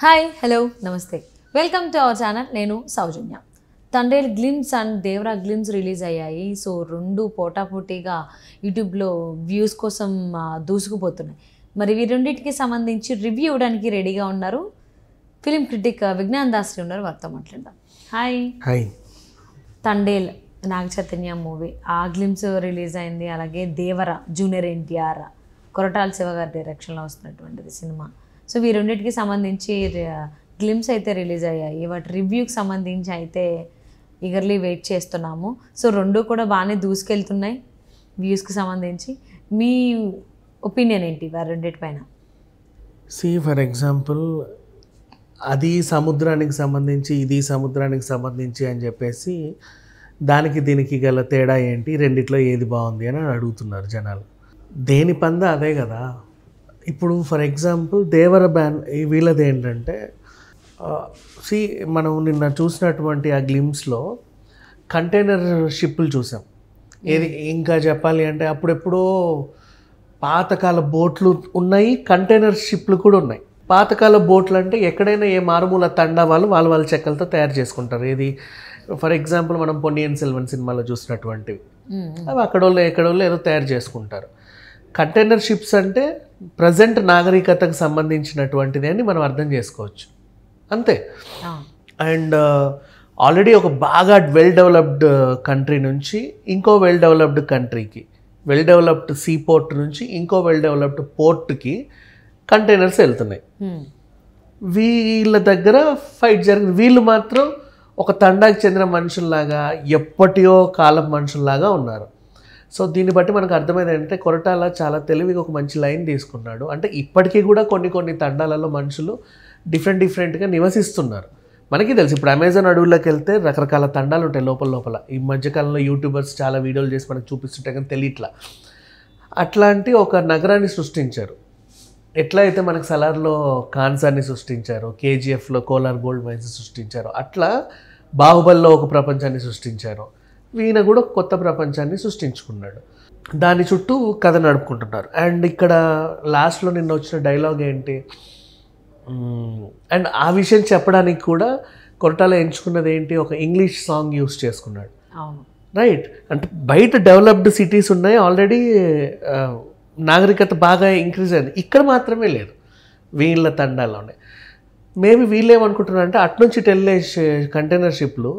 Hi hello నమస్తే welcome to our channel నేను Soujanya Thandel glimpse and Devara glimpse release అయ్యాయి so రెండు పోటాపోటీగా యూట్యూబ్లో వ్యూస్ కోసం దూసుకుపోతున్నాయి మరి ఈ రెండింటికి సంబంధించి రివ్యూ ఇవ్వడానికి రెడీగా ఉన్నారు ఫిలిం క్రిటిక్ విజ్ఞాన్ దాస్రి ఉన్నారు వారితో మాట్లాడదాం hi hi Thandel Naga Chaitanya movie ఆ గ్లిమ్స్ రిలీజ్ అయింది అలాగే దేవర జూనియర్ ఎన్టీఆర్ కొరటాల శివ గారి డైరెక్షన్లో వస్తున్నటువంటిది సినిమా సో రెండింటికి సంబంధించి గ్లిమ్స్ అయితే రిలీజ్ అయ్యాయి వాటి రివ్యూకి సంబంధించి అయితే ఇగర్లీ వెయిట్ చేస్తున్నాము సో రెండు కూడా బాగానే దూసుకెళ్తున్నాయి వ్యూస్కి సంబంధించి మీ ఒపీనియన్ ఏంటి వారి రెండింటిపైన సి ఫర్ ఎగ్జాంపుల్ అది సముద్రానికి సంబంధించి ఇది సముద్రానికి సంబంధించి అని చెప్పేసి దానికి దీనికి గల తేడా ఏంటి రెండిట్లో ఏది బాగుంది అని అడుగుతున్నారు జనాలు దేని పంద అదే కదా ఇప్పుడు ఫర్ ఎగ్జాంపుల్ దేవర బ్యాన్ వీళ్ళది ఏంటంటే సి మనం నిన్న చూసినటువంటి ఆ గ్లిమ్స్లో కంటైనర్ షిప్పులు చూసాం ఏది ఇంకా చెప్పాలి అంటే అప్పుడెప్పుడో పాతకాల బోట్లు ఉన్నాయి కంటైనర్ షిప్లు కూడా ఉన్నాయి పాతకాల బోట్లు అంటే ఎక్కడైనా ఏ మారుమూల తండా వాళ్ళు వాళ్ళ వాళ్ళ చెక్కలతో తయారు చేసుకుంటారు ఏది ఫర్ ఎగ్జాంపుల్ మనం పొన్నియన్ సెల్వన్ సినిమాలో చూసినటువంటివి అవి అక్కడోళ్ళు ఎక్కడోళ్ళు ఏదో తయారు చేసుకుంటారు కంటైనర్ షిప్స్ అంటే ప్రజెంట్ నాగరికతకు సంబంధించినటువంటిది అని మనం అర్థం చేసుకోవచ్చు అంతే అండ్ ఆల్రెడీ uh, ఒక బాగా వెల్ డెవలప్డ్ కంట్రీ నుంచి ఇంకో వెల్ డెవలప్డ్ కంట్రీకి వెల్ డెవలప్డ్ సీ పోర్ట్ నుంచి ఇంకో వెల్ డెవలప్డ్ పోర్ట్కి కంటైనర్స్ వెళ్తున్నాయి hmm. వీళ్ళ దగ్గర ఫైట్ జరిగింది వీళ్ళు మాత్రం ఒక తండాకి చెందిన మనుషుల్లాగా ఎప్పటియో కాలం మనుషుల్లాగా ఉన్నారు సో దీన్ని బట్టి మనకు అర్థమైంది ఏంటంటే కొరటాల చాలా తెలివిగా ఒక మంచి లైన్ తీసుకున్నాడు అంటే ఇప్పటికీ కూడా కొన్ని కొన్ని తండాలలో మనుషులు డిఫరెంట్ డిఫరెంట్గా నివసిస్తున్నారు మనకి తెలుసు ఇప్పుడు అమెజాన్ అడవుల్లోకి వెళ్తే రకరకాల తండాలు ఉంటాయి లోపల లోపల ఈ మధ్యకాలంలో యూట్యూబర్స్ చాలా వీడియోలు చేసి మనకు చూపిస్తుంటే కానీ తెలియట్లా అట్లాంటి ఒక నగరాన్ని సృష్టించారు ఎట్లా అయితే మనకు సలార్లో కాన్సర్ని సృష్టించారు కేజీఎఫ్లో కోలార్ గోల్డ్ మైన్స్ సృష్టించారు అట్లా బాహుబలిలో ఒక ప్రపంచాన్ని సృష్టించారు ఈయన కూడా కొత్త ప్రపంచాన్ని సృష్టించుకున్నాడు దాని చుట్టూ కథ నడుపుకుంటున్నారు అండ్ ఇక్కడ లాస్ట్లో నిన్న వచ్చిన డైలాగ్ ఏంటి అండ్ ఆ విషయం చెప్పడానికి కూడా కొరటాల ఎంచుకున్నది ఏంటి ఒక ఇంగ్లీష్ సాంగ్ యూస్ చేసుకున్నాడు రైట్ అంటే బయట డెవలప్డ్ సిటీస్ ఉన్నాయి ఆల్రెడీ నాగరికత బాగా ఇంక్రీజ్ అయింది ఇక్కడ మాత్రమే లేదు వీళ్ళ తండాలోనే మేబీ వీళ్ళేమనుకుంటున్నారంటే అట్నుంచి టెల్లే కంటైనర్ షిప్లు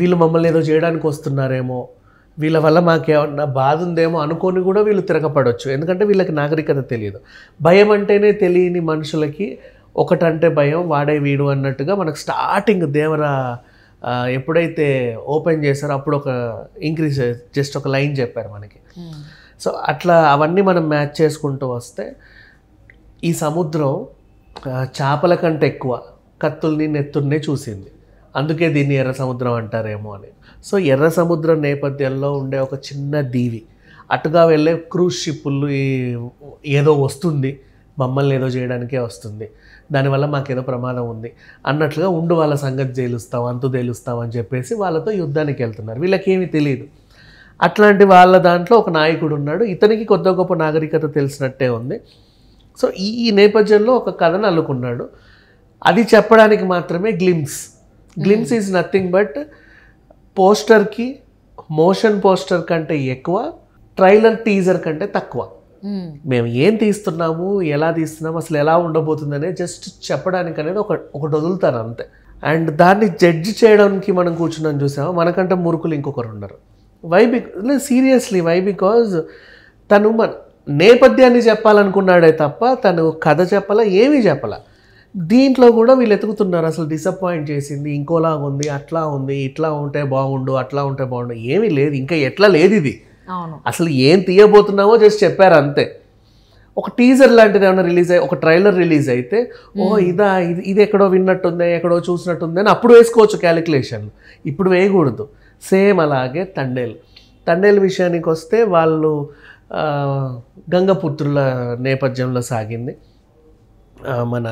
వీళ్ళు మమ్మల్ని ఏదో చేయడానికి వస్తున్నారేమో వీళ్ళ వల్ల మాకేమన్నా బాధ ఉందేమో అనుకొని కూడా వీళ్ళు తిరగపడవచ్చు ఎందుకంటే వీళ్ళకి నాగరికత తెలియదు భయం అంటేనే తెలియని మనుషులకి ఒకటంటే భయం వాడే వీడు అన్నట్టుగా మనకు స్టార్టింగ్ దేవరా ఎప్పుడైతే ఓపెన్ చేశారో అప్పుడు ఒక ఇంక్రీజ్ జస్ట్ ఒక లైన్ చెప్పారు మనకి సో అట్లా అవన్నీ మనం మ్యాచ్ చేసుకుంటూ వస్తే ఈ సముద్రం చేపల కంటే ఎక్కువ కత్తుల్ని నెత్తుల్ని చూసింది అందుకే దీన్ని ఎర్ర సముద్రం అంటారేమో అని సో ఎర్ర సముద్రం నేపథ్యంలో ఉండే ఒక చిన్న దీవి అటుగా వెళ్ళే క్రూజ్ షిప్పులు ఏదో వస్తుంది మమ్మల్ని ఏదో చేయడానికే వస్తుంది దానివల్ల మాకేదో ప్రమాదం ఉంది అన్నట్లుగా ఉండు వాళ్ళ సంగతి తేలుస్తాం అంతు తేలుస్తాం అని చెప్పేసి వాళ్ళతో యుద్ధానికి వెళ్తున్నారు వీళ్ళకేమీ తెలియదు అట్లాంటి వాళ్ళ దాంట్లో ఒక నాయకుడు ఉన్నాడు ఇతనికి కొత్త గొప్ప నాగరికత తెలిసినట్టే ఉంది సో ఈ నేపథ్యంలో ఒక కథను అల్లుకున్నాడు అది చెప్పడానికి మాత్రమే glimpse glimpse hmm. Is nothing but పోస్టర్కి మోషన్ పోస్టర్ కంటే ఎక్కువ ట్రైలర్ టీజర్ కంటే తక్కువ hmm. మేము ఏం తీస్తున్నాము ఎలా తీస్తున్నాము అసలు ఎలా ఉండబోతుంది అనేది జస్ట్ చెప్పడానికి అనేది ఒక ఒకటి వదులుతారు అంతే అండ్ దాన్ని జడ్జ్ చేయడానికి మనం కూర్చున్నాం చూసాము మనకంటే మురుకులు ఇంకొకరు ఉన్నారు why because seriously why because తను మన నేపథ్యాన్ని చెప్పాలనుకున్నాడే తప్ప తను కథ చెప్పాలా ఏమీ చెప్పాలా దీంట్లో కూడా వీళ్ళు ఎతుకుతున్నారు అసలు డిసప్పాయింట్ చేసింది ఇంకోలా ఉంది అట్లా ఉంది ఇట్లా ఉంటే బాగుండు అట్లా ఉంటే బాగుండు ఏమీ లేదు ఇంకా ఎట్లా లేదు ఇది అసలు ఏం తీయబోతున్నామో జస్ట్ చెప్పారు అంతే ఒక టీజర్ లాంటిది ఏమైనా రిలీజ్ అయ్యి ఒక ట్రైలర్ రిలీజ్ అయితే ఓ ఇదా ఇది ఇది ఎక్కడో విన్నట్టుంది ఎక్కడో చూసినట్టుంది అని అప్పుడు వేసుకోవచ్చు క్యాలిక్యులేషన్ ఇప్పుడు వేయకూడదు సేమ్ అలాగే తండేల్ తండేల్ విషయానికి వస్తే వాళ్ళు గంగపుత్రుల నేపథ్యంలో సాగింది మన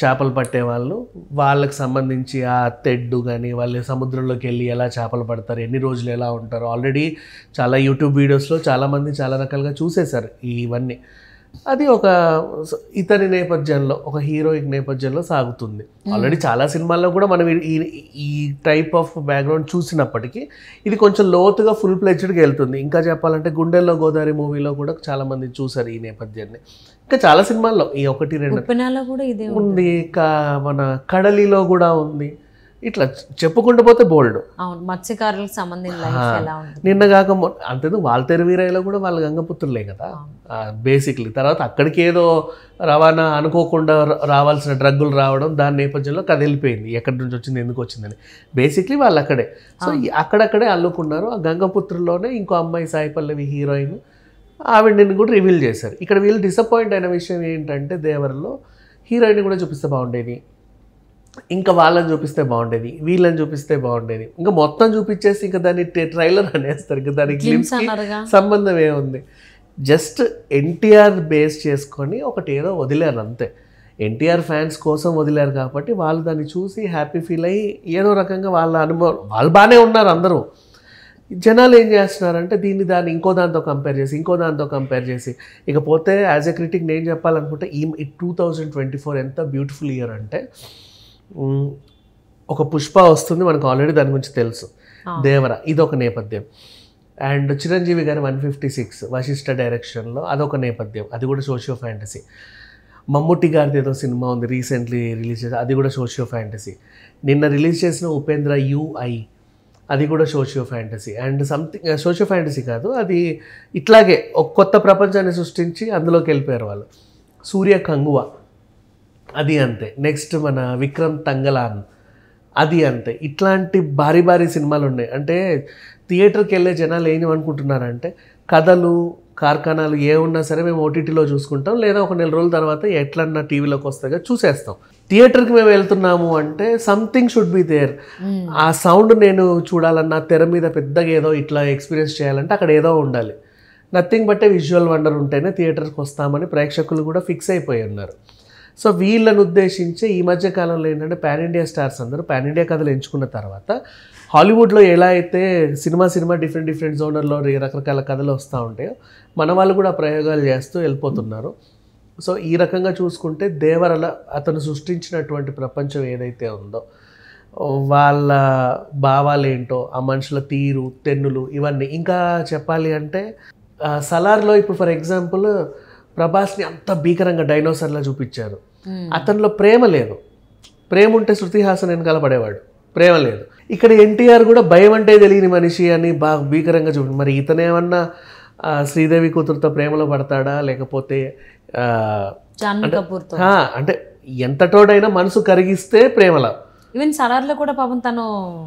చేపలు పట్టే వాళ్ళు వాళ్ళకి సంబంధించి ఆ తెడ్డు కానీ వాళ్ళు సముద్రంలోకి వెళ్ళి ఎలా చేపలు పడతారు ఎన్ని రోజులు ఎలా ఉంటారు ఆల్రెడీ చాలా యూట్యూబ్ వీడియోస్లో చాలామంది చాలా రకాలుగా చూసేశారు ఇవన్నీ అది ఒక ఇతని నేపథ్యంలో ఒక హీరోయిక్ నేపథ్యంలో సాగుతుంది ఆల్రెడీ చాలా సినిమాల్లో కూడా మనం ఈ ఈ టైప్ ఆఫ్ బ్యాక్గ్రౌండ్ చూసినప్పటికీ ఇది కొంచెం లోతుగా ఫుల్ ప్లెచ్డ్కి వెళ్తుంది ఇంకా చెప్పాలంటే గుండెల్లో గోదావరి మూవీలో కూడా చాలా మంది చూసారు ఈ నేపథ్యాన్ని ఇంకా చాలా సినిమాల్లో ఈ ఒకటి రెండు ఉంది ఇంకా మన కడలిలో కూడా ఉంది ఇట్లా చెప్పుకుంటూ పోతే బోల్డ్ అవును మత్స్యకారులకు సంబంధించిన నిన్న కాక అంతే వాళ్ళ తెరవీరాయిలో కూడా వాళ్ళు గంగపుత్రులే కదా బేసిక్లీ తర్వాత అక్కడికి ఏదో రవాణా అనుకోకుండా రావాల్సిన డ్రగ్గులు రావడం దాని నేపథ్యంలో కథ వెళ్ళిపోయింది ఎక్కడి నుంచి వచ్చింది ఎందుకు వచ్చిందని బేసిక్లీ వాళ్ళు అక్కడే సో అక్కడక్కడే అల్లుకున్నారు ఆ గంగపుత్రుల్లోనే ఇంకో అమ్మాయి సాయి పల్లవి హీరోయిన్ ఆవిడని కూడా రివీల్ చేశారు ఇక్కడ వీళ్ళు డిసప్పాయింట్ అయిన విషయం ఏంటంటే దేవరలో హీరోయిన్ కూడా చూపిస్తే బాగుండేది ఇంకా వాళ్ళని చూపిస్తే బాగుండేది వీళ్ళని చూపిస్తే బాగుండేది ఇంకా మొత్తం చూపించేసి ఇంకా దాన్ని ట్రైలర్ అనేస్తారు ఇంకా దానికి సంబంధం ఏముంది జస్ట్ ఎన్టీఆర్ బేస్ చేసుకొని ఒకటి ఏదో వదిలేరు అంతే ఎన్టీఆర్ ఫ్యాన్స్ కోసం వదిలేరు కాబట్టి వాళ్ళు దాన్ని చూసి హ్యాపీ ఫీల్ అయ్యి ఏదో రకంగా వాళ్ళ అనుభవం వాళ్ళు బాగానే ఉన్నారు అందరూ జనాలు ఏం చేస్తున్నారంటే దీన్ని దాన్ని ఇంకో దాంతో కంపేర్ చేసి ఇంకో దాంతో కంపేర్ చేసి ఇకపోతే యాజ్ ఎ క్రిటిక్ నేను చెప్పాలనుకుంటే ఈ టూ థౌజండ్ ట్వంటీ ఫోర్ ఎంత బ్యూటిఫుల్ ఇయర్ అంటే ఒక పుష్ప వస్తుంది మనకు ఆల్రెడీ దాని గురించి తెలుసు దేవర ఇది ఒక నేపథ్యం అండ్ చిరంజీవి గారి వన్ ఫిఫ్టీ సిక్స్ వశిష్ఠ డైరెక్షన్లో అదొక నేపథ్యం అది కూడా సోషియో ఫ్యాంటసీ మమ్ముట్టి గారిది ఏదో సినిమా ఉంది రీసెంట్లీ రిలీజ్ చేసి అది కూడా సోషియో ఫ్యాంటసీ నిన్న రిలీజ్ చేసిన ఉపేంద్ర యుఐ అది కూడా socio fantasy and something socio fantasy కాదు అది ఇట్లాగే ఒక కొత్త ప్రపంచాన్ని సృష్టించి అందులోకి వెళ్ళిపోయారు వాళ్ళు సూర్య కంగువ అది అంతే నెక్స్ట్ మన విక్రమ్ తంగలాన్ అది అంతే ఇట్లాంటి భారీ భారీ సినిమాలు ఉన్నాయి అంటే థియేటర్కి వెళ్ళే జనాలు అనుకుంటున్నారంటే కథలు కార్ఖానాలు ఏ ఉన్నా సరే మేము ఓటీటీలో చూసుకుంటాం లేదా ఒక నెల రోజుల తర్వాత ఎట్లన్నా టీవీలోకి వస్తే చూసేస్తాం థియేటర్కి మేము వెళ్తున్నాము అంటే సంథింగ్ షుడ్ బి దేర్ ఆ సౌండ్ నేను చూడాలన్నా తెర మీద పెద్దగా ఏదో ఇట్లా ఎక్స్పీరియన్స్ చేయాలంటే అక్కడ ఏదో ఉండాలి నథింగ్ బట్టే విజువల్ వండర్ ఉంటేనే థియేటర్కి వస్తామని ప్రేక్షకులు కూడా ఫిక్స్ అయిపోయి ఉన్నారు సో వీళ్ళను ఉద్దేశించి ఈ మధ్య కాలంలో ఏంటంటే పాన్ ఇండియా స్టార్స్ అందరూ పాన్ ఇండియా కథలు ఎంచుకున్న తర్వాత హాలీవుడ్లో ఎలా అయితే సినిమా సినిమా డిఫరెంట్ డిఫరెంట్ జోనర్లో రకరకాల కథలు వస్తూ ఉంటాయో మన వాళ్ళు కూడా ప్రయోగాలు చేస్తూ వెళ్ళిపోతున్నారు సో ఈ రకంగా చూసుకుంటే దేవరల అతను సృష్టించినటువంటి ప్రపంచం ఏదైతే ఉందో వాళ్ళ భావాలేంటో ఆ మనుషుల తీరు తెన్నులు ఇవన్నీ ఇంకా చెప్పాలి అంటే సలార్లో ఇప్పుడు ఫర్ ఎగ్జాంపుల్ ప్రభాస్ని అంత భీకరంగా డైనోసర్లా చూపించారు Hmm. అతనిలో ప్రేమ లేదు ప్రేమ ఉంటే శృతిహాసన వెనకాల పడేవాడు ప్రేమ లేదు ఇక్కడ ఎన్టీఆర్ కూడా భయం అంటే తెలియని మనిషి అని బాగా భీకరంగా చూపి మరి ఇతనేమన్నా శ్రీదేవి కూతురుతో ప్రేమలో పడతాడా లేకపోతే అంటే ఎంతటోడైనా మనసు కరిగిస్తే ప్రేమలో ఈవెన్ సలార్లో కూడా పాపం తను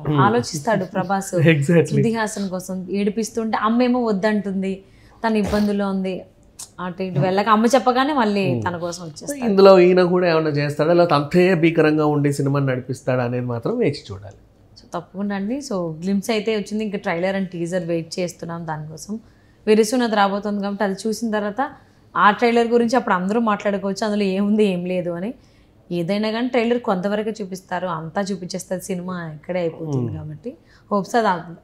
hmm. ఆలోచిస్తాడు ప్రభాస్ ఎగ్జాక్ట్లీ కోసం ఏడిపిస్తుంటే అమ్మేమో వద్దంటుంది తన ఇబ్బందుల్లో ఉంది అటు ఇటు వెళ్ళక అమ్మ చెప్పగానే మళ్ళీ తన కోసం వచ్చేస్తాడు ఇందులో ఈయన కూడా ఏమైనా చేస్తాడా లేకపోతే అంతే భీకరంగా ఉండే సినిమాని నడిపిస్తాడా అనేది మాత్రం వేచి చూడాలి సో తప్పకుండా అండి సో గ్లిమ్స్ అయితే వచ్చింది ఇంకా ట్రైలర్ అండ్ టీజర్ వెయిట్ చేస్తున్నాం దానికోసం ఉన్నది రాబోతుంది కాబట్టి అది చూసిన తర్వాత ఆ ట్రైలర్ గురించి అప్పుడు అందరూ మాట్లాడుకోవచ్చు అందులో ఏముంది ఏం లేదు అని ఏదైనా కానీ ట్రైలర్ కొంతవరకు చూపిస్తారు అంతా చూపించేస్తుంది సినిమా ఇక్కడే అయిపోతుంది కాబట్టి హోప్స్ అది